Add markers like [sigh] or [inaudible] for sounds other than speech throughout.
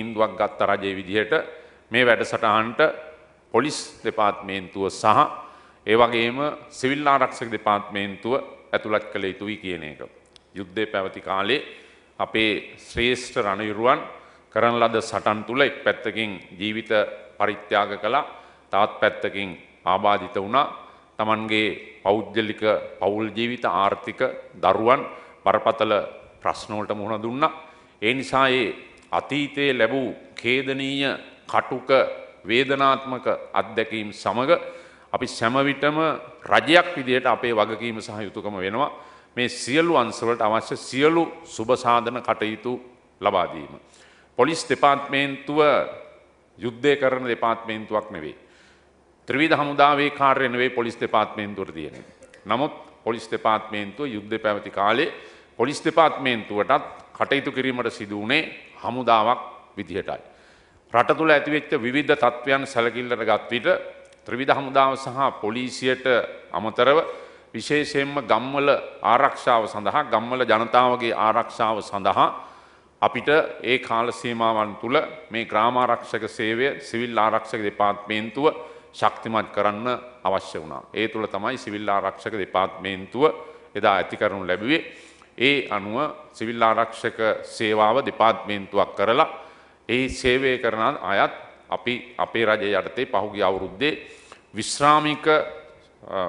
ඉන්දුවක් ගත්ත රජය විදිහට මේ වැඩසටහන්ට පොලිස් දෙපාත්මේන්තුව සහ ඒවගේම සිවිල් ආරක්ෂක දෙපාත්මේන්තුව ඇතුළත් කළ යුතුයි කියන එක. යුද්ධය පැවති කාලේ අපේ ශ්‍රේෂ්ඨ රණයුරුවන් කරන ලද සටන් තුළ එක් පැත්තකින් ජීවිත පරිත්‍යාග කළා තවත් පැත්තකින් ආබාධිත වුණා තමන්ගේ පෞද්ගලික පවුල් ජීවිත ආර්ථික දරුවන් බරපතල ප්‍රශ්නෝලට මුහුණ දුන්නා. ඒ නිසා ඒ අතීතයේ ලැබූ කේදනීය කටුක වේදනාත්මක අත්දැකීම් සමඟ අපි සැමවිටම රජයක් විදියට අපේ වගකීම සහ යුතුකම වෙනවා මේ සියලු අන්සවලට අවශ්‍ය සියලු සුභසාධන කටයුතු ලබාදීම. පොලිස් දෙපාත්මේන්තුව යුද්ධය කරන දෙපාත්මේන්තුවක් නෙවේ. ත්‍රවිධ හමුදාවේ කාර්ය නෙවේ පොලිස් දෙපාත්මේන්තුවට තියෙන. නමුත් පොලිස් දෙපාත්මේන්තුව යුද්ධ පැවති කාලේ පොලිස් දෙපාත්මේන්තුවටත් කටයුතු කිරීමට සිදුවනේ හමුදාවක් විදිහටයි. රට තුළ ඇතිවෙච්ච විවිධ තත්ත්වයන් සැලකිල්ලට ගත්විට ත්‍රවිධ හමුදාව සහ පොලිසියට අමතරව විශේෂයෙන්ම ගම්වල ආරක්ෂාව සඳහා ගම්වල ජනතාවගේ ආරක්ෂාව සඳහා අපිට ඒ කාල සීමාවන් තුළ මේ ග්‍රාමාරක්ෂක සේවය සිවිල් ආරක්ෂක දෙපාර්තමේන්තුව ශක්තිමත් කරන්න අවශ්‍ය වුණා. ඒ තුළ තමයි සිවිල් ආරක්ෂක දෙපාර්තමේන්තුව එදා ඇති කරනු ලැබුවේ ඒ අනුව සිවිල් ආරක්ෂක සේවාව දෙපාර්තමේන්තුවක් කරලා ඒ සේවය කරන අයත් අපි අපේ රජය යටතේ පහුගිය අවුරුද්දේ විශ්‍රාමික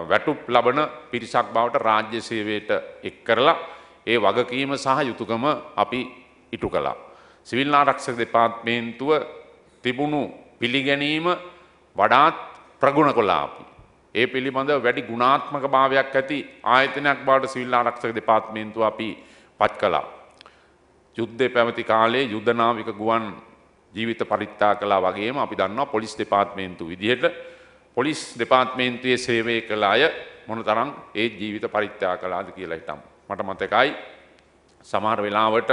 වැටුප් ලබන පිරිසක් බවට රාජ්‍ය සේවයට එක් කරලා ඒ වගකීම සහ යුතුයකම අපි ඉටු කළා. සිවිල් ආරක්ෂක දෙපාර්තමේන්තුව තිබුණු පිළිගැනීම වඩාත් ප්‍රගුණ කළා අපි. ඒ පිළිබඳ වැඩි ගුණාත්මක භාවයක් ඇති ආයතනයක් බාට සිවිල් ආරක්ෂක දෙපාර්තමේන්තුව අපි පත් කළා. යුද්ධය පැවති කාලේ යුද්ධනාවික ගුවන් ජීවිත පරිත්‍යා කළා වගේම අපි දන්නවා පොලිස් දෙපාර්තමේන්තුව විදිහට පොලිස් දෙපාර්තමේන්තුවේ සේවය කළ අය මොනතරම් ඒ ජීවිත පරිත්‍යා කළාද කියලා හිතම්. මට මතකයි සමහර වෙලාවට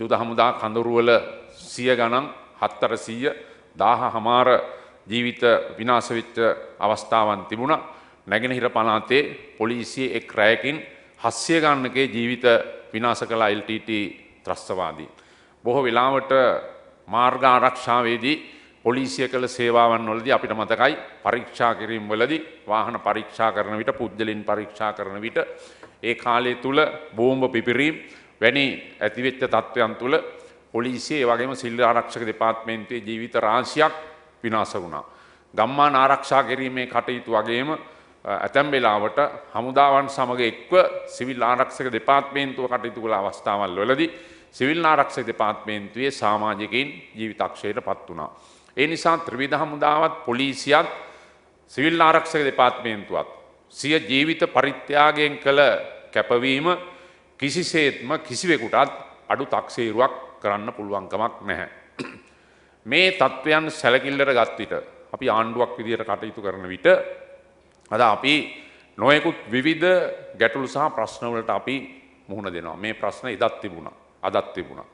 යුද හමුදා කඳුරුවල සිය ගණන් හත්තර සීය දාහ හමාර ජීවිත විනාශවිච්ච අවස්ථාවන් තිබුණ නැගෙනහිර පනාතේ පොලිසිය එක් රෑකින් හස්සිය ගන්නකේ ජීවිත විනාශ කලා LTT ත්‍රස්තවාදී. බොහෝ වෙලාවට මාර්ග ආරක්ෂාවේදී පොලිසිය කළ සේවාවන් වලදී අපිට මතකයි පරීක්ෂා කිරීම වලදී වාහන පරීක්ෂා කරන විට පුද්ගලින් පරීක්ෂා කරන විට ඒ කාලය තුල බෝම්බ පිපිරීම් වැනි ඇතිවෙච්ච තත්ත්වයන් තුල පොලිසිය ඒ වගේම සිල් ආරක්ෂක දෙපාර්තමේන්තුවේ ජීවිත රාශියක් විනාස වුණා. ගම්මාන ආරක්ෂා කිරීමේ කටයුතු වගේම ඇතැම් වෙලාවට හමුදාවන් සමග එක්ව සිවිල් ආරක්ෂක දෙපාර්තමේන්තුව කටයුතු කළ අවස්ථාවල් වලදී සිවිල් ආරක්ෂක දෙපාර්තමේන්තුවේ සමාජිකයින් ජීවිතක්ෂයට පත් වුණා. ඒ නිසා ත්‍රිවිධ හමුදාවත් පොලිසියත් සිවිල් ආරක්ෂක දෙපාර්තමේන්තුවත් සිය ජීවිත පරිත්‍යාගයෙන් කළ කැපවීම කිසිසේත්ම කිසිවෙකුටත් අඩු තක්සේරුවක් කරන්න පුළුවන්කමක් නැහැ. මේ தත්වයන් සැලකිල්ලට ගත් විට අපි ආණ්ඩුවක් විදියට කටයුතු කරන විට අද අපි නොයෙකුත් විවිධ ගැටලු සහ ප්‍රශ්න වලට අපි මුහුණ දෙනවා. මේ ප්‍රශ්න ඉදත් තිබුණා. අදත් තිබුණා.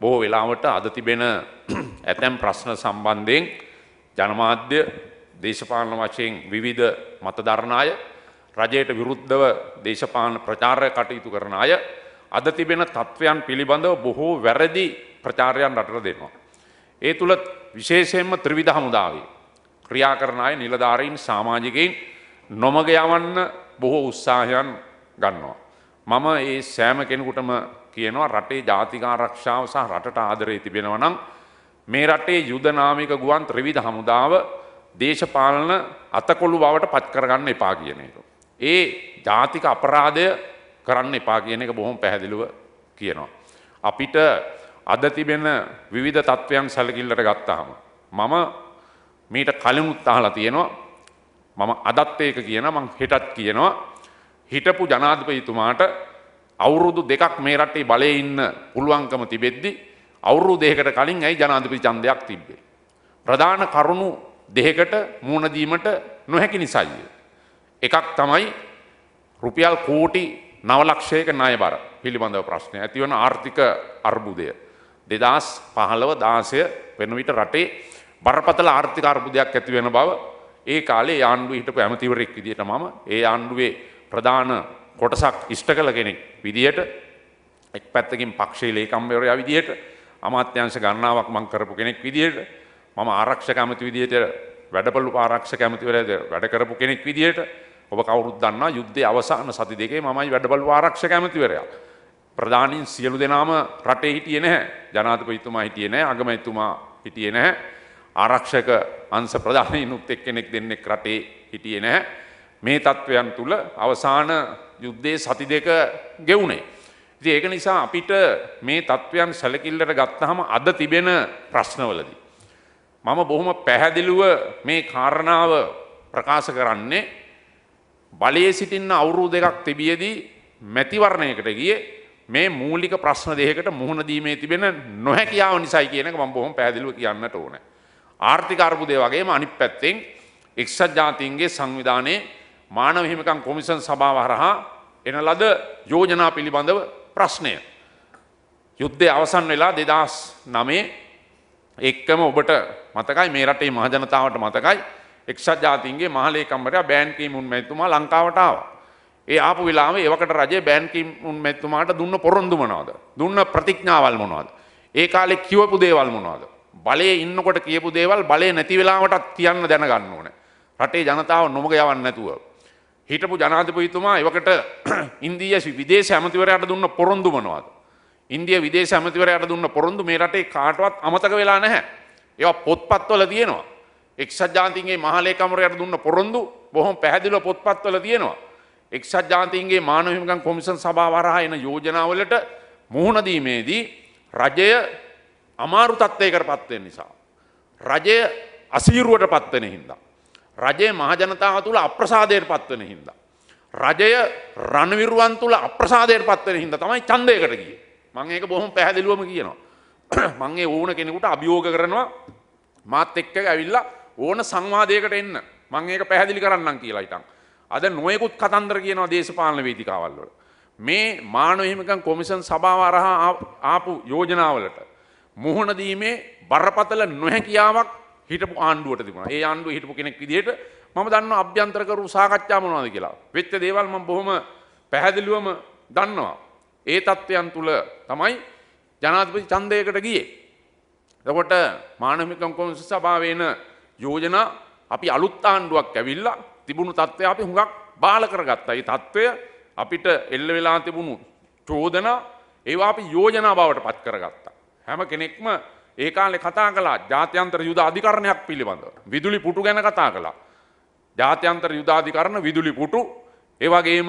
බොහෝ වෙලාවට අද තිබෙන [clears throat] ඇතැම් ප්‍රශ්න සම්බන්ධයෙන් ජනමාධ්‍ය දේශපාලන වශයෙන් විවිධ මතධර්ණ අය රජයට විරුද්ධව දේශපාලන ප්‍රචාරය කටයුතු කරන අය අද තිබෙන තත්ත්වයන් පිළිබඳව බොහෝ වැරදි ප්‍රචාරයන් රටට දෙනවා. ඒ තුළ විශේෂයෙන්ම ත්‍රිවිධ හමුදාවේ. ක්‍රියා කරන අය නිලධාරීන් සාමාජිකයින් නොමග යවන්න බොහෝ උත්සාහයන් ගන්නවා. මම ඒ සෑම කෙනෙකුටම කියනවා රටේ ජාතිකාරක්ෂාව සහ රටට ආදරේ තිබෙනවා නම් මේ රටේ යුදනාමික ගුවන් ත්‍රිවිධ හමුදාව දේශපාලන අතකොළු බවට පත් කරගන්න එපා කියන එක. ඒ ජාතික අපරාධය කරන්න එපා කියන එක බොහොම පැහැදිලිව කියනවා. අපිට අද තිබෙන විවිධ තත්ත්වයන් සැලකිල්ලට ගත්තාම. මම මීට කලිනුත් අහලා තියෙනවා මම අදත් ඒක කියන මං හෙටත් කියනවා හිටපු ජනාධිපතිතුමාට අවුරුදු දෙකක් මේ රටේ බලයේ ඉන්න පුළුවන්කම තිබෙද්දි අවුරුදු දෙකකට කලින් ඇයි ජනාධිපති ඡන්දයක් තිබ්බේ ප්‍රධාන කරුණු දෙකකට මුහුණ දීමට නොහැකි නිසායි එකක් තමයි රුපියල් කෝටි 9 ලක්ෂයක ණය බර පිළිබඳව ප්‍රශ්නය ඇතිවන ආර්ථික අර්බුදය දෙදස් පහළව දාසය වෙන විට රටේ බරපතල ආර්ථික අර්බුදයක් ඇති වෙන බව ඒ කාලේ ආණ්ඩුව හිටපු ඇමතිවරෙක් විදිහට මම ඒ ආණ්ඩුවේ ප්‍රධාන කොටසක් ඉෂ්ට කළ කෙනෙක් විදිහට එක් පැත්තකින් පක්ෂයේ ලේකම්වරයා විදිහට අමාත්‍යංශ ගණනාවක් මම කරපු කෙනෙක් විදිහට මම ආරක්ෂක ඇමති විදිහට වැඩපළු ආරක්ෂක ඇමතිවරයාද වැඩ කරපු කෙනෙක් විදිහට ඔබ කවුරුත් දන්නවා යුද්ධයේ අවසාන සති දෙකේ මමයි වැඩපළු ආරක්ෂක ඇමතිවරයා ප්‍රධානින් සියලු දෙනාම රටේ හිටියේ නැහැ. ජනාධිපතිතුමා හිටියේ නැහැ. අගමැතිතුමා හිටියේ නැහැ. ආරක්ෂක අංශ ප්‍රධානීනුත් එක්කෙනෙක් දෙන්නෙක් රටේ හිටියේ නැහැ. මේ තත්වයන් තුල අවසාන යුද්ධයේ සති දෙක ගෙවුනේ. ඉතින් ඒක නිසා අපිට මේ තත්වයන් සැලකිල්ලට ගත්තාම අද තිබෙන ප්‍රශ්නවලදී මම බොහොම පැහැදිලිව මේ කාරණාව ප්‍රකාශ කරන්නේ බලයේ සිටින්න අවුරුදු දෙකක් තිබියදී මැතිවරණයකට ගියේ මේ මූලික ප්‍රශ්න දෙකකට මුහුණ දීමේ තිබෙන නොහැකියාව නිසායි කියන එක මම බොහොම පැහැදිලිව කියන්නට ඕනේ. ආර්ථික අර්බුදය වගේම අනිත් පැත්තෙන් එක්සත් ජාතීන්ගේ සංවිධානයේ මානව හිමිකම් කොමිෂන් සභාව හරහා එන ලද යෝජනා පිළිබඳව ප්‍රශ්නය. යුද්ධය අවසන් වෙලා දෙදස් නමේ එක්කම ඔබට මතකයි මේ රටේ මහජනතාවට මතකයි එක්සත් ජාතීන්ගේ මහලේකම්වරයා බෑන් කීමුන් මැතිතුමා ලංකාවට ආවා. ඒ ආපු වෙලාවේ ඒවකට රජය බෑන් කිම් උන් මැතිතුමාට දුන්න පොරොන්දු මොනවද? දුන්න ප්‍රතිඥාවල් මොනවද? ඒ කාලේ කියවපු දේවල් මොනවද? බලයේ ඉන්නකොට කියපු දේවල් බලේ නැති වෙලාවටත් කියන්න දැනගන්න ඕනේ. රටේ ජනතාව නොමග යවන්න නැතුව. හිටපු ජනාධිපතිතුමා ඒවකට [clears throat] ඉන්දීය විදේශ ඇමතිවරයාට දුන්න පොරොන්දු මොනවද? ඉන්දිය විදේශ ඇමතිවරයාට දුන්න පොරොන්දු මේ රටේ කාටවත් අමතක වෙලා නැහැ. ඒවා පොත්පත්වල තියෙනවා. එක්සත් ජාතීන්ගේ මහලේකම්වරයාට දුන්න පොරොන්දු බොහොම පැහැදිලිව පොත්පත්වල තියෙනවා. එක්ෂත් ජාතීන්ගේ මානව හිමිකම් කොමිෂන් සභාව හරහා එන යෝජනාවලට මුහුණ දීමේදී රජය අමාරු තත්ත්වයකට පත් වෙන නිසා රජය අසීරුවට පත් වෙන හින්දා රජය මහජනතාව තුළ අප්‍රසාදයට පත් වෙන හින්දා රජය රණවිරුවන් තුළ අප්‍රසාදයට පත් වෙන හින්දා තමයි ඡන්දයකට ගියේ මම ඒක බොහොම පැහැදිලිවම කියනවා [clears throat] මම ඒ ඕන කෙනෙකුට අභියෝග කරනවා මාත් එක්ක ඇවිල්ලා ඕන සංවාදයකට එන්න මම ඒක පැහැදිලි කරන්නම් කියලා හිටන් අද නොයෙකුත් කතන්දර කියනවා දේශපාලන වේදිකාවල් වල. මේ මානව හිමිකම් කොමිෂන් සභාව අරහා ආපු යෝජනාවලට මුහුණ දීමේ බරපතල නොහැකියාවක් හිටපු ආණ්ඩුවට තිබුණා. ඒ ආණ්ඩුව හිටපු කෙනෙක් විදිහට මම දන්නවා අභ්‍යන්තර කරු සාකච්ඡා මොනවද කියලා. වෙච්ච දේවල් මම බොහොම පැහැදිලිවම දන්නවා. ඒ තත්ත්වයන් තුල තමයි ජනාධිපති ඡන්දයකට ගියේ. එතකොට මානව හිමිකම් කොමිෂන් සභාවේ යෝජනා අපි අලුත් ආණ්ඩුවක් ඇවිල්ලා තිබුණු තත්ත්වය අපි හුඟක් බාල කරගත්තා. ඒ තත්ත්වය අපිට එල්ල වෙලා තිබුණු චෝදනා ඒවා අපි යෝජනා බවට පත් කරගත්තා. හැම කෙනෙක්ම ඒ කාලේ කතා කළා ජාත්‍යන්තර යුද අධිකරණයක් පිළිබඳව. විදුලි පුටු ගැන කතා කළා. ජාත්‍යන්තර යුද අධිකරණ විදුලි පුටු ඒ වගේම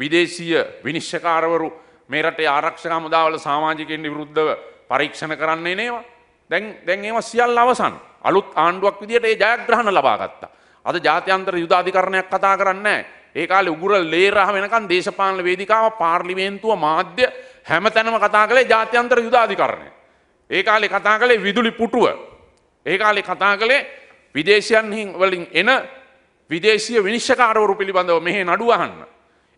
විදේශීය විනිශ්චකාරවරු මේ රටේ ආරක්ෂක හමුදාවල සමාජිකයන් විරුද්ධව පරීක්ෂණ කරන්නේ නේවා. දැන් දැන් ඒවා සියල්ල අවසන්. අලුත් ආණ්ඩුවක් විදිහට ඒ ජයග්‍රහණ ලබා ගත්තා. අද ජාත්‍යන්තර යුදාධිකරණයක් කතා කරන්න ඒ කාලේ උගුර ලේරහ වෙනකන් දේශපාලන වේදිකාව පාර්ලිමේන්තුව මාධ්‍ය හැම තැනම කතා කළේ ජාත්‍යන්තර යුදාධිකරණය. ඒ කාලේ කතා කළේ විදුලි පුටුව. ඒ කාලේ කතා කළේ විදේශයන් වලින් එන විදේශීය විනිශ්චකාරවරු පිළිබඳව මෙහි නඩුව අහන්න.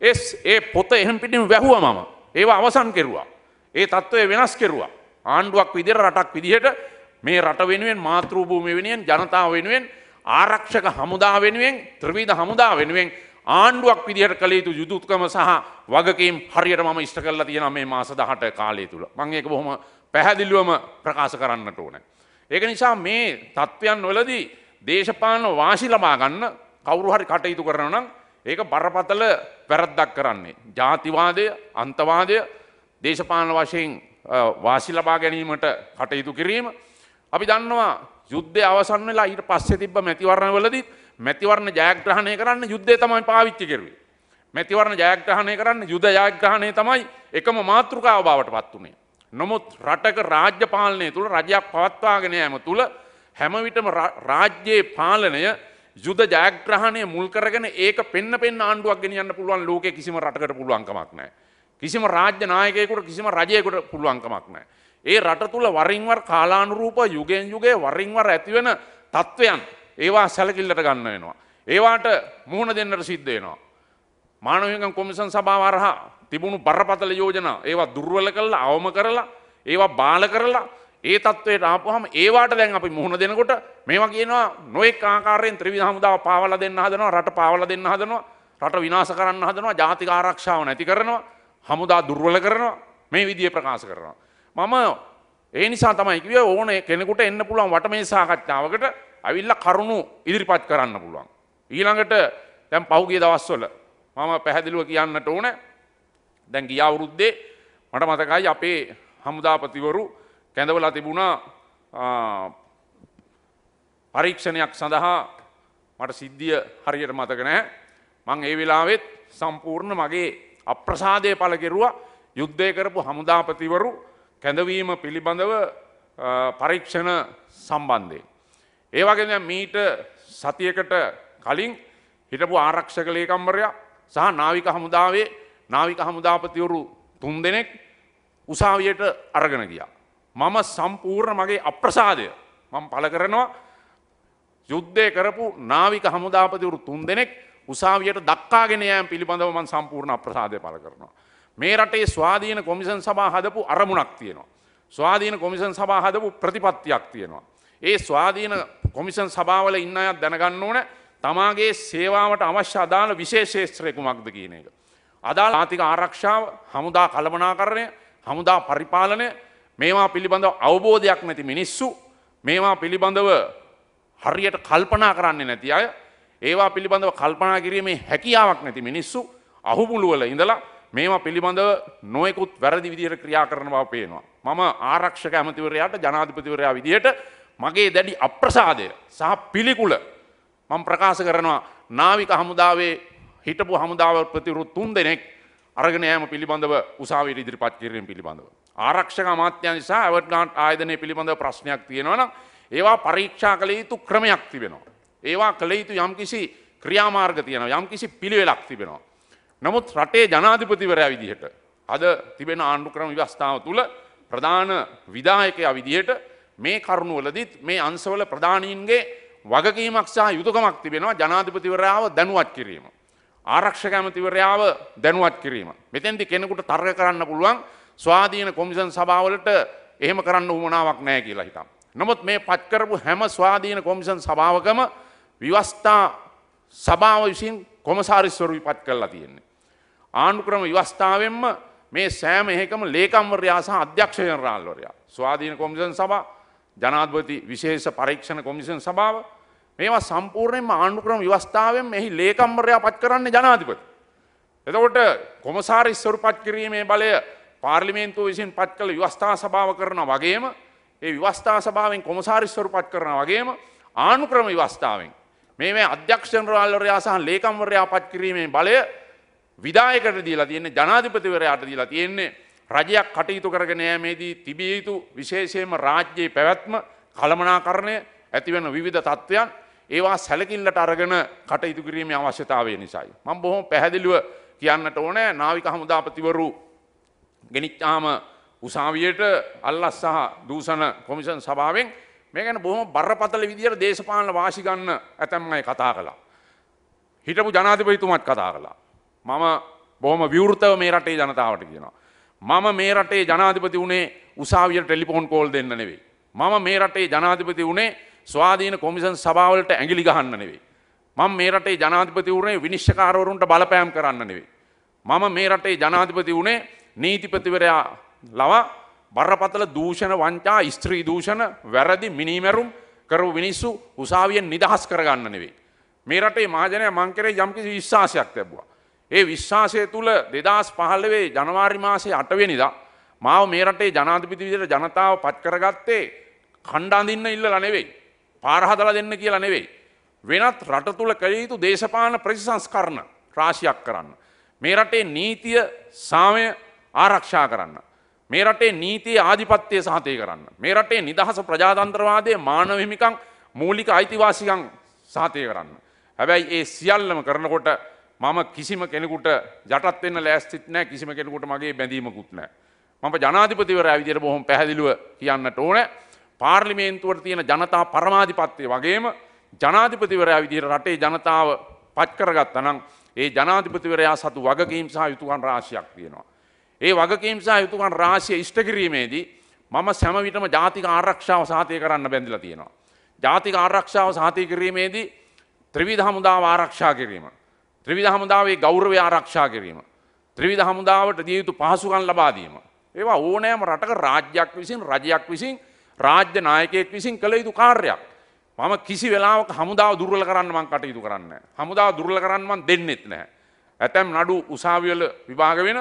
ඒ ඒ පොත එහෙම් පිටින් වැහුවා මම. ඒව අවසන් කෙරුවා. ඒ తত্ত্বය වෙනස් කෙරුවා. ආණ්ඩුවක් විදිහට රටක් විදිහට මේ රට වෙනුවෙන් මාතෘ භූමිය වෙනුවෙන් ජනතාව වෙනුවෙන් ආරක්ෂක හමුදා වෙනුවෙන් ත්‍රවීද හමුදා වෙනුවෙන් ආණ්ඩුවක් විදිහට කළ යුතු යුතුත්කම සහ වගකීම් හරියට මම ඉෂ්ට කරලා තියෙනවා මේ මාස 18 කාලය තුල. මම ඒක බොහොම පැහැදිලිවම ප්‍රකාශ කරන්නට ඕනේ. ඒක නිසා මේ තත්ත්වයන් වලදී දේශපාලන වාසි ලබා ගන්න කවුරු හරි කටයුතු කරනවා නම් ඒක බරපතල වැරද්දක් කරන්නේ. ජාතිවාදය, අන්තවාදය දේශපාලන වශයෙන් වාසි ලබා ගැනීමට කටයුතු කිරීම අපි දන්නවා යුද්ධය අවසන් වෙලා ඊට පස්සේ තිබ්බ මැතිවරණවලදී මැතිවරණ ජයග්‍රහණය කරන්න යුද්ධය තමයි පාවිච්චි කරුවේ. මැතිවරණ ජයග්‍රහණය කරන්න යුද ජයග්‍රහණය තමයි එකම මාතෘකාව බවට පත් වුණේ. නමුත් රටක රාජ්‍ය පාලනය තුළ රජයක් පවත්වාගෙන යෑම තුළ හැම විටම රාජ්‍යයේ පාලනය යුද ජයග්‍රහණය මුල් කරගෙන ඒක පෙන්න පෙන්න ආණ්ඩුවක් ගෙනියන්න පුළුවන් ලෝකේ කිසිම රටකට පුළුවන් කමක් නැහැ. කිසිම රාජ්‍ය නායකයෙකුට කිසිම රජයකට පුළුවන් කමක් නැහැ. ඒ රට තුළ වරින්වර් කාලානුරූප යුගෙන් යුගේ වරින්වර් ඇතිවෙන තත්ත්වයන් ඒවා සැලකිල්ලට ගන්න වෙනවා. ඒවාට මුහුණ දෙන්නට සිද්ධේනවා. මානවකන් කොමිසන් සභාවරහා තිබුණු බරපතල යෝජනා ඒවා දුර්වල කල්ලා අවම කරලා ඒවා බාල කරලා ඒ තත්වයට ආපුහම ඒවාට දැන් අපි මුහුණ දෙනකොට මේවා කියනවා නොයෙක් ආකාරයෙන් ත්‍රිවිධ හමුදාව පාවල දෙන්න හදනවා රට පාවල දෙන්න හදනවා රට විනාශ කරන්න හදනවා ජාතික ආරක්ෂාව නැති කරනවා හමුදා දුර්වල කරනවා මේ විදිය ප්‍රකාශ කරනවා මම ඒ නිසා තමයි කිව්වේ ඕන කෙනෙකුට එන්න පුළුවන් වට මේ සාකච්ඡාවකට අවිල්ලා කරුණු ඉදිරිපත් කරන්න පුළුවන්. ඊළඟට දැන් පහුගිය දවස්වල මම පැහැදිලිව කියන්නට ඕන දැන් ගිය අවුරුද්දේ මට මතකයි අපේ හමුදාපතිවරු කැඳවලා තිබුණා පරීක්ෂණයක් සඳහා මට සිද්ධිය හරියට මතක නැහැ. මං ඒ වෙලාවෙත් සම්පූර්ණ මගේ අප්‍රසාදය පළ කෙරුවා යුද්ධය කරපු හමුදාපතිවරු කැඳවීම පිළිබඳව පරීක්ෂණ සම්බන්ධයෙන්. ඒ වගේ මීට සතියකට කලින් හිටපු ආරක්ෂක ලේකම්වරයා සහ නාවික හමුදාවේ නාවික හමුදාපතිවරු තුන් දෙනෙක් උසාවියට අරගෙන ගියා. මම සම්පූර්ණ මගේ අප්‍රසාදය මම පළ කරනවා යුද්ධය කරපු නාවික හමුදාපතිවරු තුන් දෙනෙක් උසාවියට දක්කාගෙන යෑම පිළිබඳව මම සම්පූර්ණ අප්‍රසාදය පළ කරනවා. මේ රටේ ස්වාධීන කොමිසන් සභා හදපු අරමුණක් තියෙනවා. ස්වාධීන කොමිසන් සභා හදපු ප්‍රතිපත්තියක් තියෙනවා. ඒ ස්වාධීන කොමිසන් සභාවල ඉන්න අයත් දැනගන්න ඕන තමාගේ සේවාවට අවශ්‍ය අදාළ විශේෂේත්‍රය කුමක්ද කියන එක. අදාළ ආතික ආරක්ෂාව, හමුදා කළමනාකරණය, හමුදා පරිපාලනය මේවා පිළිබඳව අවබෝධයක් නැති මිනිස්සු මේවා පිළිබඳව හරියට කල්පනා කරන්නේ නැති අය ඒවා පිළිබඳව කල්පනා කිරීමේ හැකියාවක් නැති මිනිස්සු අහුමුළුවල ඉඳලා මේවා පිළිබඳව නොයෙකුත් වැරදි විදිහට ක්‍රියා කරන බව පේනවා. මම ආරක්ෂක ඇමතිවරයාට ජනාධිපතිවරයා විදිහට මගේ දැඩි අප්‍රසාදය සහ පිළිකුල මම ප්‍රකාශ කරනවා නාවික හමුදාවේ හිටපු හමුදාව ප්‍රතිවරු තුන් දෙනෙක් අරගෙන යාම පිළිබඳව උසාවියට ඉදිරිපත් කිරීම පිළිබඳව. ආරක්ෂක අමාත්‍යංශ සහ ඇවර්ට්ගාන්ට් ආයතනය පිළිබඳව ප්‍රශ්නයක් තියෙනවා නම් ඒවා පරීක්ෂා කළ යුතු ක්‍රමයක් තිබෙනවා. ඒවා කළ යුතු යම්කිසි ක්‍රියාමාර්ග තියෙනවා. යම්කිසි පිළිවෙලක් තිබෙනවා. නමුත් රටේ ජනාධිපතිවරයා විදිහට අද තිබෙන ආණ්ඩු ක්‍රම ව්‍යවස්ථාව තුළ ප්‍රධාන විදායකයා විදිහට මේ කරුණුවලදීත් මේ අංශවල ප්‍රධානීන්ගේ වගකීමක් සහ යුතුකමක් තිබෙනවා ජනාධිපතිවරයාව දැනුවත් කිරීම. ආරක්ෂක ඇමතිවරයාව දැනුවත් කිරීම. මෙතෙන්දි කෙනෙකුට තර්ක කරන්න පුළුවන් ස්වාධීන කොමිසන් සභාවලට එහෙම කරන්න උවමනාවක් නැහැ කියලා හිතම්. නමුත් මේ පත් කරපු හැම ස්වාධීන කොමිසන් සභාවකම විවස්ථා සභාව විසින් කොමසාරිස්වරු විපත් කරලා තියෙන්නේ. ආණ්ඩුක්‍රම විවස්ථාවෙන්ම මේ සෑම එහෙකම ලේකම්වරයා සහ අධ්‍යක්ෂ ජනරාල්වරයා ස්වාධීන කොමිසන් සභා ජනාධපති විශේෂ පරීක්ෂණ කොමිසන් සභාව මේවා සම්පූර්ණයෙන්ම ආණ්ඩුක්‍රම විවස්ථාවෙන් මෙහි ලේකම්වරයා පත් කරන්නේ ජනාධිපති. එතකොට කොමසාරිස්වරු පත් කිරීමේ බලය පාර්ලිමේන්තුව විසින් පත් කළ විවස්ථා සභාව කරන වගේම ඒ විවස්ථා සභාවෙන් කොමසාරිස්වරු පත් කරන වගේම ආණුක්‍රම විවස්ථාවෙන් මේ මේ අධ්‍යක්ෂ ජනරාල්වරයා සහ ලේකම්වරයා පත් කිරීමේ බලය විදායකට දීලා තියෙන්නේ ජනාධිපතිවරයාට දීලා තියෙන්නේ රජයක් කටයුතු කරගෙන යෑමේදී තිබිය යුතු විශේෂයෙන්ම රාජ්‍යයේ පැවැත්ම කළමනාකරණය ඇතිවන විවිධ තත්ත්වයන් ඒවා සැලකිල්ලට අරගෙන කටයුතු කිරීමේ අවශ්‍යතාවය නිසායි. මම බොහොම පැහැදිලිව කියන්නට ඕනෑ නාවික හමුදාපතිවරු ගෙනිච්චාම උසාවියට අල්ලස් සහ දූෂණ කොමිෂන් සභාවෙන් මේ ගැන බොහොම බරපතල විදියට දේශපාලන වාසි ගන්න ඇතැම් අය කතා කළා. හිටපු ජනාධිපතිතුමත් කතා කළා. මම බොහොම විවෘතව මේ රටේ ජනතාවට කියනවා. මම මේ රටේ ජනාධිපති වුණේ උසාවියට ටෙලිෆෝන් කෝල් දෙන්න නෙවෙයි. මම මේ රටේ ජනාධිපති වුණේ ස්වාධීන කොමිසන් සභාවලට ඇඟිලි ගහන්න නෙවෙයි. මම මේ රටේ ජනාධිපති වුණේ විනිශ්චකාරවරුන්ට බලපෑම් කරන්න නෙවෙයි. මම මේ රටේ ජනාධිපති වුණේ නීතිපතිවරයා ලවා බරපතල දූෂණ වංචා ස්ත්‍රී දූෂණ වැරදි මිනීමැරුම් කරපු මිනිස්සු උසාවියෙන් නිදහස් කරගන්න නෙවෙයි. මේ රටේ මහජනයා මං කරේ යම්කිසි විශ්වාසයක් තිබුණා. ඒ විශ්වාසය තුළ දෙදස් පහල්ලවේ ජනවාරි මාසේ අටවෙනිදා මාව මේ රටේ ජනාධිපති විදිහට ජනතාව පත් කරගත්තේ කණ්ඩ අඳින්න ඉල්ලලා නෙවෙයි පාර හදලා දෙන්න කියලා නෙවෙයි වෙනත් රට තුළ කළ යුතු දේශපාලන ප්‍රතිසංස්කරණ රාශියක් කරන්න මේ රටේ නීතිය සාමය ආරක්ෂා කරන්න මේ රටේ නීතිය ආධිපත්‍යය සහතය කරන්න මේ රටේ නිදහස ප්‍රජාතන්ත්‍රවාදය මානව හිමිකම් මූලික අයිතිවාසිකම් සහතය කරන්න හැබැයි ඒ සියල්ලම කරනකොට මම කිසිම කෙනෙකුට යටත් වෙන්න ලෑස්තිත් නැහැ කිසිම කෙනෙකුට මගේ බැඳීමකුත් නැහැ. මම ජනාධිපතිවරයා විදිහට බොහොම පැහැදිලිව කියන්නට ඕනේ. පාර්ලිමේන්තුවට තියෙන ජනතා පරමාධිපත්‍ය වගේම ජනාධිපතිවරයා විදිහට රටේ ජනතාව පත් කරගත්තා නම් ඒ ජනාධිපතිවරයා සතු වගකීම් සහ යුතුයකම් රාශියක් තියෙනවා. ඒ වගකීම් සහ යුතුයකම් රාශිය ඉෂ්ට කිරීමේදී මම සෑම විටම ජාතික ආරක්ෂාව සාතය කරන්න බැඳිලා තියෙනවා. ජාතික ආරක්ෂාව සාතය කිරීමේදී ත්‍රිවිධ හමුදාව ආරක්ෂා කිරීම ත්‍රිවිධ හමුදාවේ ගෞරවය ආරක්ෂා කිරීම. ත්‍රිවිධ හමුදාවට දිය යුතු පහසුකම් ලබා දීම. ඒවා ඕනෑම රටක රාජ්‍යයක් විසින් රජයක් විසින් රාජ්‍ය නායකයෙක් විසින් කළ යුතු කාර්යයක්. මම කිසි වෙලාවක හමුදාව දුර්වල කරන්න මං කටයුතු කරන්නේ නැහැ. හමුදාව දුර්වල කරන්න මං දෙන්නෙත් නැහැ. ඇතැම් නඩු උසාවි වල විභාග වෙන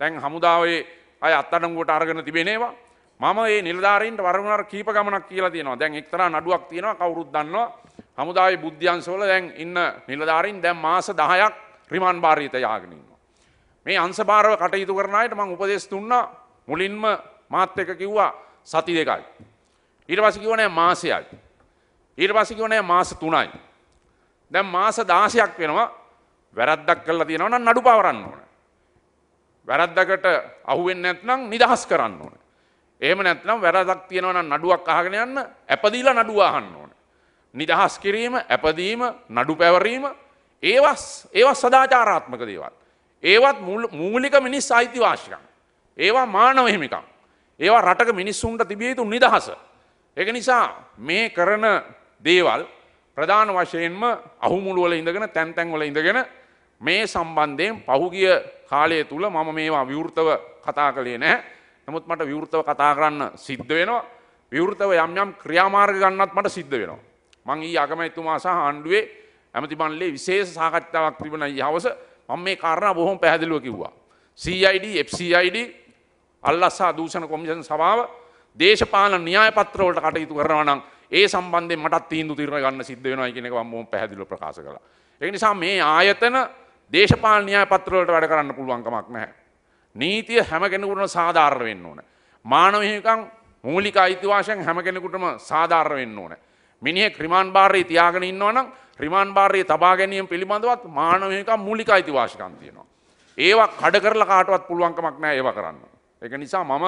දැන් හමුදාවේ අය අත්අඩංගුවට අරගෙන තිබෙන ඒවා මම මේ නිලධාරීන්ට වරුණාර කීප ගමනක් කියලා තියෙනවා. දැන් එක්තරා නඩුවක් තියෙනවා කවුරුත් දන්නවා හමුදාවේ බුද්ධ්‍යංශවල දැන් ඉන්න නිලධාරීන් දැන් මාස 10ක් රිමාන්ඩ් භාරයට යාගෙන ඉන්නවා. මේ අංශභාරව කටයුතු කරන අයට මම උපදෙස් දුන්නා මුලින්ම මාත් එක්ක කිව්වා සති දෙකයි. ඊට පස්සේ කිව්වා නෑ මාසයයි. ඊට පස්සේ කිව්වා නෑ මාස 3යි. දැන් මාස 16ක් වෙනවා වැරද්දක් කරලා තියෙනවා නම් නඩු පවරන්න ඕන. වැරද්දකට අහු වෙන්නේ නැත්නම් නිදහස් කරන්න ඕන. එහෙම නැත්නම් වැරදක් තියෙනවා නම් නඩුවක් අහගෙන යන්න ඇපදීලා නඩුව අහන්න ඕන. නිදහස් කිරීම ඇපදීම නඩු පැවරීම ඒවස් ඒව සදාචාරාත්මක දේවල්. ඒවත් මූලික මිනිස් අයිතිවාශිකම්. ඒවා මානව හිමිකම්. ඒවා රටක මිනිස්සුන්ට තිබිය යුතු නිදහස. ඒක නිසා මේ කරන දේවල් ප්‍රධාන වශයෙන්ම අහුමුළුවල ඉඳගෙන තැන්තැන්වල ඉඳගෙන මේ සම්බන්ධයෙන් පහුගිය කාලය තුළ මම මේවා විවෘතව කතා කළේ නැහැ. නමුත් මට විවෘතව කතා කරන්න සිද්ධ වෙනවා. විවෘතව යම් යම් ක්‍රියාමාර්ග ගන්නත් මට සිද්ධ වෙනවා. මං ඒ අගමැතුමා සහ ආණ්ඩුවේ ඇමතිබන්ලේ විශේෂ සාකච්ඡාවක් තිබුණ හවස මම මේ කාරණා බොහොම පැහැදිලිව කිව්වා. CID, FCID, අල්ලස්සා දූෂණ කොමිෂන් සභාව දේශපාලන න්‍යාය පත්‍රවලට කටයුතු කරනවා නම් ඒ සම්බන්ධයෙන් මටත් තීන්දුව తీරන ගන්න සිද්ධ වෙනවා කියන එක මම බොහොම පැහැදිලිව ප්‍රකාශ කළා. ඒ නිසා මේ ආයතන දේශපාලන න්‍යාය පත්‍රවලට වැඩ කරන්න පුළුවන් කමක් නැහැ. නීතිය හැම කෙනෙකුටම සාධාරණ වෙන්න ඕන. මානව හිමිකම් මූලික අයිතිවාසිකම් හැම කෙනෙකුටම සාධාරණ වෙන්න ඕනේ. මිනිහෙක් රිමාන් භාරයේ තියාගෙන ඉන්නවා නම් රිමාන් භාරයේ තබා ගැනීම පිළිබඳවත් මානවික මූලික අයිතිවාසිකම් තියෙනවා. ඒවා කඩ කරලා කාටවත් පුළුවන් කමක් නැහැ ඒවා කරන්න. ඒක නිසා මම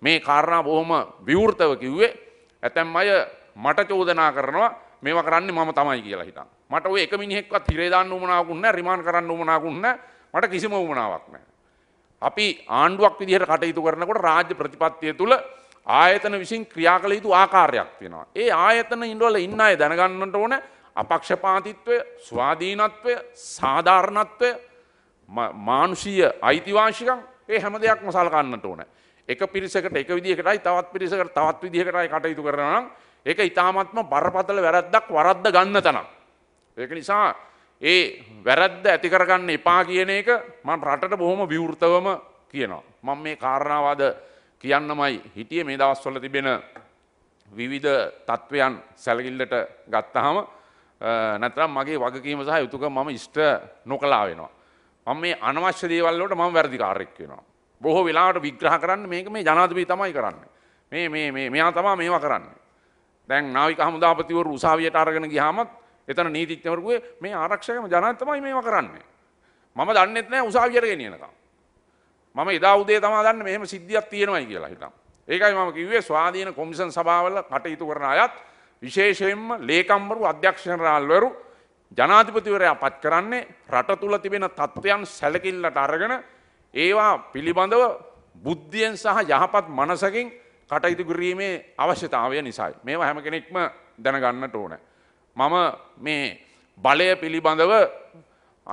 මේ කාරණා බොහොම විවෘතව කිව්වේ. ඇතැම් අය මට චෝදනා කරනවා මේවා කරන්නේ මම තමයි කියලා හිතන්. මට ওই එක මිනිහෙක්වත් හිරේ දාන්න උවමනාවකුත් නැහැ, රිමාන්ඩ් කරන්න උවමනාවකුත් නැහැ. මට කිසිම උවමනාවක් නැහැ. අපි ආණ්ඩුවක් විදිහට කටයුතු කරනකොට රාජ්‍ය ප්‍රතිපත්තිය තුළ ආයතන විසින් ක්‍රියා කළ යුතු ආකාරයක් වෙනවා. ඒ ආයතන ඉන්ඩුවල ඉන්න අය දැනගන්නට ඕන අපක්ෂපාතිත්වය ස්වාධීනත්වය සාධාරණත්වය මානුෂීය අයිතිවාශිකම් ඒ හැම දෙයක්ම සලකන්නට ඕන. එක පිරිසකට එක විදිහකටයි තවත් පිරිසකට තවත් විදිහකටයි කටයුතු කරනවා නම් ඒක ඊටාත්ම බරපතල වැරද්දක් වරද්ද ගන්න තනක්. ඒක නිසා ඒ වැරද්ද ඇති කරගන්න එපා කියන එක මම රටට බොහොම විවෘතවම කියනවා. මම මේ කාරණාව අද කියන්නමයි හිටිය මේ දවස්වල තිබෙන විවිධ තත්ත්වයන් සැලකිල්ලට ගත්තහම නැතරම් මගේ වගකීම සහ යුතුකම මම ඉෂ්ට නොකලා වෙනවා. මම මේ අනවශ්‍ය දේවල් වලට මම වැඩිකාරයෙක් වෙනවා. බොහෝ වෙලාවට විග්‍රහ කරන්න මේක මේ ජනාධිපති තමයි කරන්නේ. මේ මේ මේ මෙයා තමයි මේවා කරන්නේ. දැන් නාවික හමුදාපතිවරු උසාවියට අරගෙන ගියාමත් එතන නීතිඥවරු මේ ආරක්ෂකම ජනාධිපති තමයි මේවා කරන්නේ. මම දන්නෙත් නෑ උසාවියට ගෙනියනකම්. මම එදා උදේ තමා දන්න මෙහෙම සිද්ධියක් තියෙනවයි කියලා හිතම්. ඒකයි මම කිව්වේ ස්වාධීන කොමිෂන් සභාවල කටයුතු කරන අයත් විශේෂයෙන්ම ලේකම්වරු අධ්‍යක්ෂණරාල්වරු ජනාධිපතිවරයා පත් කරන්නේ රට තුල තිබෙන තත්ත්වයන් සැලකිල්ලට අරගෙන ඒවා පිළිබඳව බුද්ධියෙන් සහ යහපත් මනසකින් කටයුතු කිරීමේ අවශ්‍යතාවය නිසායි. මේවා හැම කෙනෙක්ම දැනගන්නට ඕන. මම මේ බලය පිළිබඳව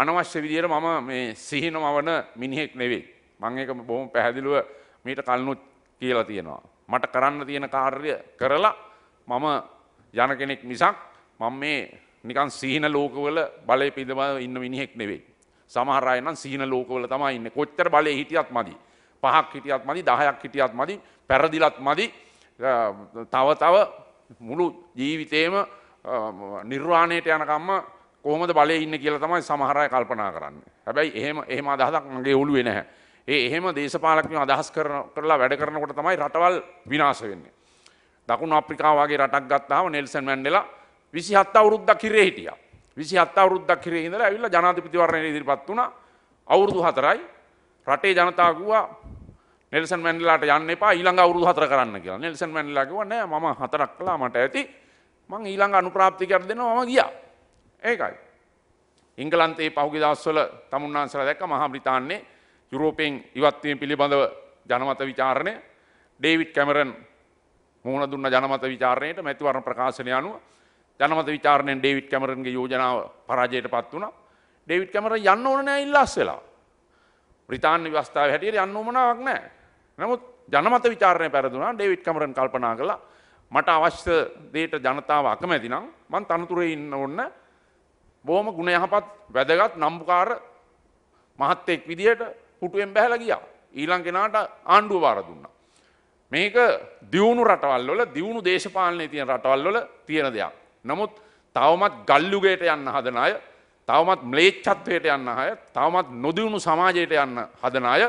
අනවශ්‍ය විදියට මම මේ සිහිනමවන මිනිහෙක් නෙවෙයි. මං ඒක බොහොම පැහැදිලිව මීට කලනුත් කියලා තියෙනවා. මට කරන්න තියෙන කාර්ය කරලා මම යන කෙනෙක් මිසක් මම මේ නිකන් සීන ලෝකවල බලය පිදබව ඉන්න මිනිහෙක් නෙවෙයි. සමහර අය නම් සීන ලෝකවල තමයි ඉන්නේ. කොච්චර බලේ හිටියත් මදි. පහක් හිටියත් මදි, 10ක් හිටියත් මදි, පෙරදිලත් මදි. තව තව මුළු ජීවිතේම නිර්වාණයට යනකම්ම කොහොමද බලේ ඉන්නේ කියලා තමයි සමහර අය කල්පනා කරන්නේ. හැබැයි එහෙම එහෙම අදහසක් මගේ ඔළුවේ නැහැ. ඒ එහෙම දේශපාලකම අදහස් කරලා වැඩ කරනකොට තමයි රටවල් විනාශ වෙන්නේ. දකුණු අප්‍රිකාවගේ රටක් ගත්තාම නෙල්සන් මැන්ඩෙලා 27 අවුරුද්දක් හිරේ හිටියා. 27 අවුරුද්දක් හිරේ ඉඳලා ඇවිල්ලා ජනාධිපතිවරණයට ඉදිරිපත් වුණා. අවුරුදු 4යි රටේ ජනතාව කිව්වා නෙල්සන් මැන්ඩෙලාට යන්න එපා ඊළඟ අවුරුදු 4 කරන්න කියලා. නෙල්සන් මැන්ඩෙලා කිව්වා නෑ මම 4ක් කළා මට ඇති. මං ඊළඟ අනුප්‍රාප්තිකයක් දෙනවා මම ගියා. ඒකයි. ඉංගලන්තයේ පහුගිය දවස්වල තමුන්නාන්සලා දැක්ක මහා බ්‍රිතාන්‍යයේ යුරෝපයෙන් ඉවත්වීම පිළිබඳව ජනමත විචාරණය ඩේවිඩ් කැමරන් මුහුණ දුන්න ජනමත විචාරණයට මැතිවරණ ප්‍රකාශනය අනුව ජනමත විචාරණයෙන් ඩේවිඩ් කැමරන්ගේ යෝජනාව පරාජයට පත් වුණා. ඩේවිඩ් කැමරන් යන්න ඕන නෑ ඉල්ලස් වෙලා. බ්‍රිතාන්‍ය ව්‍යවස්ථාවේ හැටියට යන්න උවමනාවක් නෑ. නමුත් ජනමත විචාරණය පැරදුනා ඩේවිඩ් කැමරන් කල්පනා කළා මට අවශ්‍ය දෙයට ජනතාව අකමැති නම් මං තනතුරේ ඉන්න ඕන බොහොම ගුණ යහපත් වැදගත් නම්බුකාර මහත්යෙක් විදියට පුටුවෙන් බැහැලා ගියා. ඊළඟ කෙනාට ආණ්ඩුව බාර දුන්නා. මේක දියුණු රටවල් වල දියුණු දේශපාලනයේ තියෙන රටවල් වල තියෙන දෙයක්. නමුත් තවමත් ගල්ලුගයට යන්න හදන අය, තවමත් ම්ලේච්ඡත්වයට යන්න අය, තවමත් නොදියුණු සමාජයට යන්න හදන අය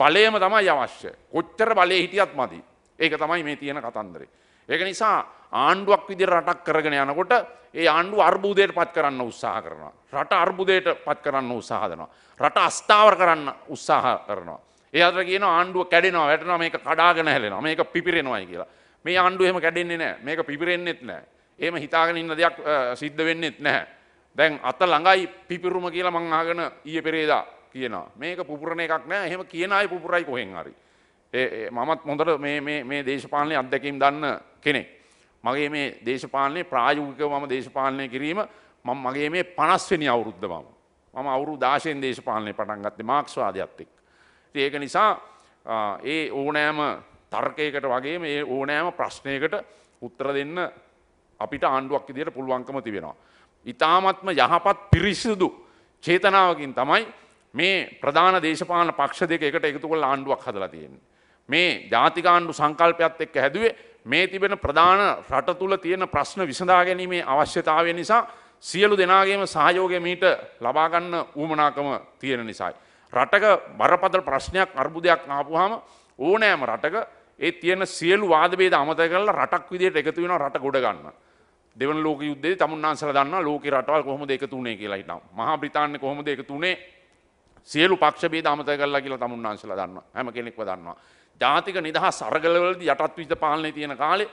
බලයම තමයි අවශ්‍ය. කොච්චර බලයේ හිටියත් මදි. ඒක තමයි මේ තියෙන කතන්දරේ. ඒක නිසා ආණ්ඩුවක් විදිහට රටක් කරගෙන යනකොට ඒ ආණ්ඩුව අර්බුදයට පත් කරන්න උත්සාහ කරනවා. රට අර්බුදයට පත් කරන්න උත්සාහ කරනවා. රට අස්ථාවර කරන්න උත්සාහ කරනවා. ඒ අතර කියන ආණ්ඩුව කැඩෙනවා, වැටෙනවා, මේක කඩාගෙන හැලෙනවා, මේක පිපිරෙනවායි කියලා. මේ ආණ්ඩුව එහෙම කැඩෙන්නේ නැහැ. මේක පිපිරෙන්නෙත් නැහැ. එහෙම හිතාගෙන ඉන්න දෙයක් සිද්ධ වෙන්නෙත් නැහැ. දැන් අත ළඟයි පිපිරුම කියලා මං අහගෙන ඊයේ පෙරේදා කියනවා. මේක පුපුරන එකක් නෑ. එහෙම කියන අය පුපුරයි කොහෙන් හරි. මමත් හොඳට මේ දේශපාලනය අත්දැකීම් දන්න කෙනෙක්. මගේ මේ දේශපාලනය ප්‍රායෝගික මම දේශපාලනය කිරීම මම මගේ මේ පනස්වෙනි අවුරුද්ධ මම. මම අවුරු දාශයෙන් දේශපාලනය පටන් ගත්තේ මාක්ස්වාදයක්ත් එක්. ඒක නිසා ඒ ඕනෑම තර්කයකට වගේ මේ ඕනෑම ප්‍රශ්නයකට උත්තර දෙන්න අපිට ආණ්ඩුවක් ඉදිට පුළුවන්කම තිබෙනවා. ඉතාමත්ම යහපත් පිරිසිදු චේතනාවකින් තමයි මේ ප්‍රධාන දේශපාලන පක්ෂ දෙක එකට එකතු කළ ආණ්ඩුවක් හදලා තියෙන්නේ. මේ ජාතිකාණ්ඩු සංකල්පයක්ත් එක්ක හැදුවේ මේ තිබෙන ප්‍රධාන රට තුළ තියෙන ප්‍රශ්න විසඳා ගැනීමේ අවශ්‍යතාවය නිසා සියලු දෙනාගේම සහයෝගය මීට ලබාගන්න ඌමනාකම තියෙන නිසායි. රටක බරපතල ප්‍රශ්නයක් අර්බුදයක් ආපුහම ඕනෑම රටක ඒ තියෙන සියලු වාදබේද අමත කරලා රටක් විදියට එකතු වෙන රට ගොඩ ගන්න. දෙවන ලෝක යුද්ධේ තමුන්නාන්සල දන්න ලෝක රටවල් කොහොමද එකතු වුණේ කියලා හිටනම්. මහා බ්‍රිතාන්‍ය කොහොමද එකතු වුණේ? සියලු පක්ෂ බේද අමත කරලා කියලා තමුන්නාන්සල දන්නවා. හැම කෙනෙක්ම දන්නවා. ජාතික නිදහස් අරගලවලදී යටත් විජිත පාලනය තියෙන කාලේ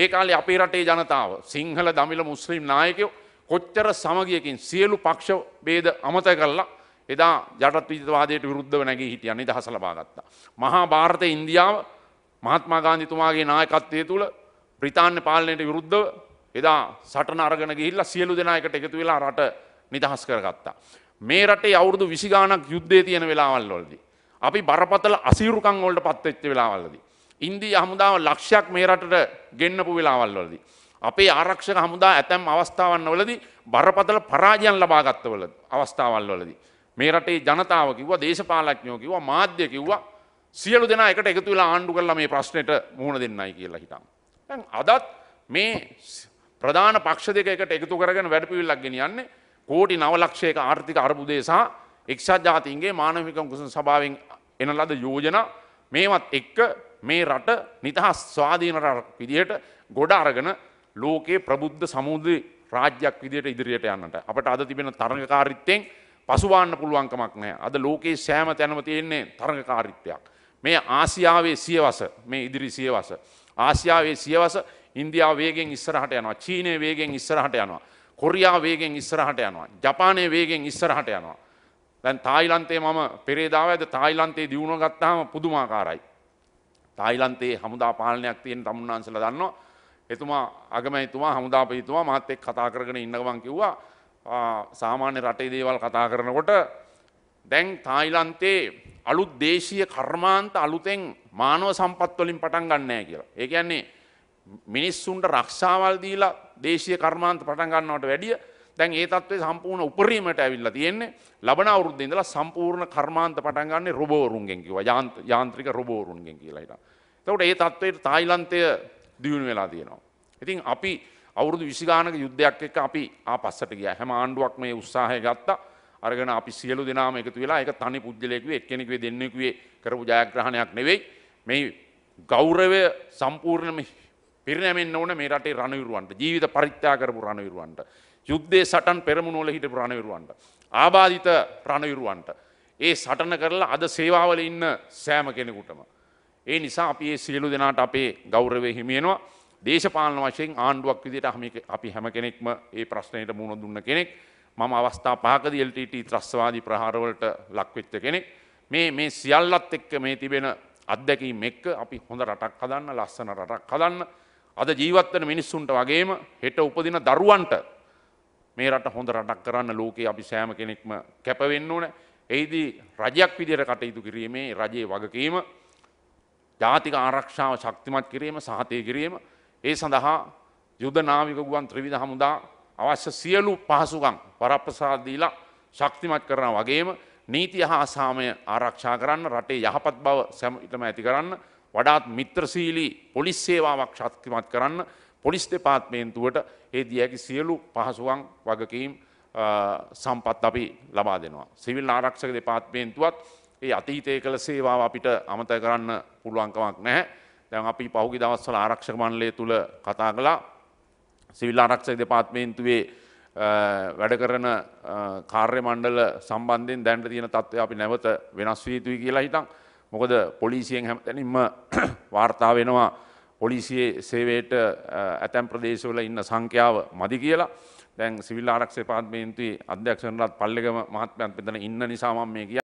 ඒ කාලේ අපේ රටේ ජනතාව සිංහල දමිළ මුස්ලිම් නායකයෝ කොච්චර සමගියකින් සියලු පක්ෂ ભેද අමතක කරලා එදා යටත් විජිතවාදයට විරුද්ධව නැගී හිටියා නිදහස ලබා ගත්තා. මහා ಭಾರತයේ ඉන්දියාව මහත්මා ගාන්ධි තුමාගේ නායකත්වය තුල බ්‍රිතාන්‍ය පාලනයට විරුද්ධව එදා සටන අරගෙන ගිහිල්ලා සියලු දෙනා එකට එකතු වෙලා රට නිදහස් කරගත්තා. මේ රටේ අවුරුදු 20 ගාණක් යුද්ධය තියෙන වෙලාවල් වලදී අපි බරපතල අසීරුකං වලට පත්වෙච්ච වෙලාවල්ලදී. ඉන්දී හමුදාව ලක්ෂයක් මේ රටට ගෙන්නපු වෙලාවල් වලදී. අපේ ආරක්ෂක හමුදා ඇතැම් අවස්ථාවන් වලදී බරපතල පරාජයන් ලබාගත්තවල අවස්ථාවල් වලදී. මේ රටේ ජනතාව කිව්වා දේශපාලඥයෝ කිව්වා මාධ්‍ය කිව්වා සියලු දෙනා එකට එකතු වෙලා ආණ්ඩු කරලා මේ ප්‍රශ්නෙට මුහුණ දෙන්නයි කියලා හිතන්. දැන් අදත් මේ ප්‍රධාන පක්ෂ දෙක එකට එකතු කරගෙන වැඩපිළිවෙලක් ගෙනියන්නේ කෝටි 9 ලක්ෂයක ආර්ථික අර්බුදය සහ එක්ෂත් ජාතින්ගේ මානමික කුසන් සභාවෙන් එන ලද යෝජනා මේවත් එක්ක මේ රට නිදහස් ස්වාධීන රටක් විදිහට ගොඩ අරගෙන ලෝකයේ ප්‍රබුද්ධ සමුද්‍රී රාජ්‍යයක් විදිහට ඉදිරියට යන්නට අපට අද තිබෙන තරඟකාරීත්වයෙන් පසුබාන්න පුළුවන්කමක් නැහැ. අද ලෝකයේ සෑම තැනම තියෙන්නේ තරඟකාරීත්වයක්. මේ ආසියාවේ සියවස මේ ඉදිරි සියවස ආසියාවේ සියවස ඉන්දියාව වේගෙන් ඉස්සරහට යනවා. චීනය වේගෙන් ඉස්සරහට යනවා. කොරියා වේගෙන් ඉස්සරහට යනවා. ජපානය වේගෙන් ඉස්සරහට යනවා. දැන් තායිලන්තේ මම පෙරේදාව ඇද තායිලන්තේ දියුණුව ගත්තාම පුදුමාකාරයි. තායිලන්තේ හමුදා පාලනයක් තියෙන තමුන්නාන්සලා දන්නවා. එතුමා අගමැතිතුමා හමුදාපතිතුමා මාත් එක්ක කතා කරගෙන ඉන්න ගමන් කිව්වා සාමාන්‍ය රටේ දේවල් කතා කරනකොට දැන් තායිලන්තේ අලුත් දේශීය කර්මාන්ත අලුතෙන් මානව සම්පත් වලින් පටන් ගන්නෑ කියලා. ඒ කියන්නේ මිනිස්සුන්ට රක්ෂාවල් දීලා දේශීය කර්මාන්ත පටන් ගන්නවට වැඩිය දැන් ඒ තත්ත්වය සම්පූර්ණ උපරීමට ඇවිල්ලා තියෙන්නේ ලබන අවුරුද්දේ ඉඳලා සම්පූර්ණ කර්මාන්ත පටන් ගන්නෙ රොබෝවරුන්ගෙන් කිව්වා යාන්ත්‍රික රොබෝවරුන්ගෙන් කියලා හිටා. එතකොට ඒ තත්ත්වයට තායිලන්තය දියුණු වෙලා තියෙනවා. ඉතින් අපි අවුරුදු 20 ගානක යුද්ධයක් එක්ක අපි ආපස්සට ගියා. හැම ආණ්ඩුවක් මේ උත්සාහය ගත්තා. අරගෙන අපි සියලු දෙනාම එකතු වෙලා ඒක තනි පුජ්‍යලයකුවේ එක්කෙනෙකුවේ දෙන්නෙකුවේ කරපු ජයග්‍රහණයක් නෙවෙයි. මේ ගෞරවය සම්පූර්ණයෙන්ම පිරිනැමෙන්න ඕන මේ රටේ රණවිරුවන්ට. ජීවිත පරිත්‍යාග කරපු රණවිරුවන්ට. යුද්ධේ සටන් පෙරමුණෝල හිට ප්‍රණවිරුවන්ට. ආබාධිත ප්‍රණවිරුවන්ට. ඒ සටන කරලා අද සේවාවල ඉන්න සෑම කෙනෙකුටම. ඒ නිසා අපි ඒ සියලු දෙනාට අපේ ගෞරවය හිමියෙනවා දේශපාලන වශයෙන් ආණ්ඩුවක් විදිට හම අපි හැම කෙනෙක්ම ඒ ප්‍රශ්නයට මුණ දුන්න කෙනෙක් මම අවස්ථා පහකද LTT ත්‍රස්වාදී ප්‍රහාරවලට ලක්වෙච්ච කෙනෙක් මේ මේ සියල්ලත් එක්ක මේ තිබෙන අත්දැකීම් එක්ක අපි හොඳ රටක් හදන්න ලස්සන රටක් හදන්න අද ජීවත්වන මිනිස්සුන්ට වගේම හෙට උපදින දරුවන්ට මේ රට හොඳ රටක් කරන්න ලෝකයේ අපි සෑම කෙනෙක්ම කැපවෙන්න ඕන. එයිදී රජයක් විදියට කටයුතු කිරීමේ රජයේ වගකීම ජාතික ආරක්ෂාව ශක්තිමත් කිරීම සහතය කිරීම ඒ සඳහා යුද නාවික ගුවන් ත්‍රිවිධ හමුදා අවශ්‍ය සියලු පහසුකම් වරප්‍රසාද දීලා ශක්තිමත් කරන වගේම නීතිය හා සාමය ආරක්ෂා කරන්න රටේ යහපත් බව සැම ඉටම ඇති කරන්න වඩාත් මිත්‍රශීලී පොලිස් සේවාවක් ශක්තිමත් කරන්න පොලිස් දෙපාත්මේන්තුවට ඒ දියකි සියලු පහසුවන් වගකීම් සම්පත් අපි ලබා දෙනවා. සිවිල් ආරක්ෂක දෙපාත්මේන්තුවත් ඒ අතීතය කළ සේවාව අපිට අමත කරන්න පුළුවන්කමක් නැහැ. දැන් අපි පහුගිය දවස්වල ආරක්ෂක මණ්ඩලය තුල කතා කළා සිවිල් ආරක්ෂක දෙපාර්තමේන්තුවේ වැඩ කරන කාර්ය මණ්ඩල සම්බන්ධයෙන් දැනට තියෙන තත්ත්වය අපි නැවත වෙනස් විය යුතුයි කියලා හිතන්. මොකද පොලිසියෙන් හැමතැනින්ම [clears throat] වාර්තා වෙනවා පොලිසියේ සේවයට ඇතැම් ප්‍රදේශවල ඉන්න සංඛ්‍යාව මදි කියලා දැන් සිවිල් ආරක්ෂ පාත්මේන්තුවේ අධ්‍යක්ෂණලත් පල්ලෙගම මහත්මයන් පෙතන ඉන්න නිසාමම් මේ කිය